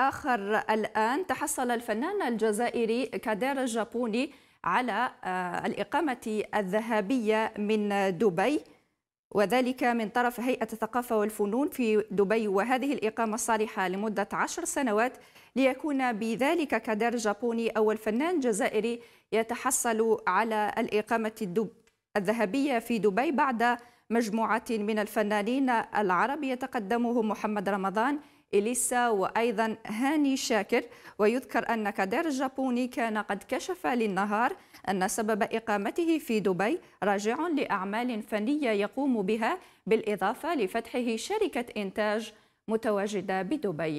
آخر الآن تحصل الفنان الجزائري كادير الجابوني على آه، الإقامة الذهبية من دبي وذلك من طرف هيئة الثقافة والفنون في دبي وهذه الإقامة الصالحة لمدة عشر سنوات ليكون بذلك كادير جابوني أول فنان جزائري يتحصل على الإقامة الدب... الذهبية في دبي بعد مجموعة من الفنانين العرب يتقدمهم محمد رمضان إليسا وأيضا هاني شاكر ويذكر أن كادير الجابوني كان قد كشف للنهار أن سبب إقامته في دبي راجع لأعمال فنية يقوم بها بالإضافة لفتحه شركة إنتاج متواجدة بدبي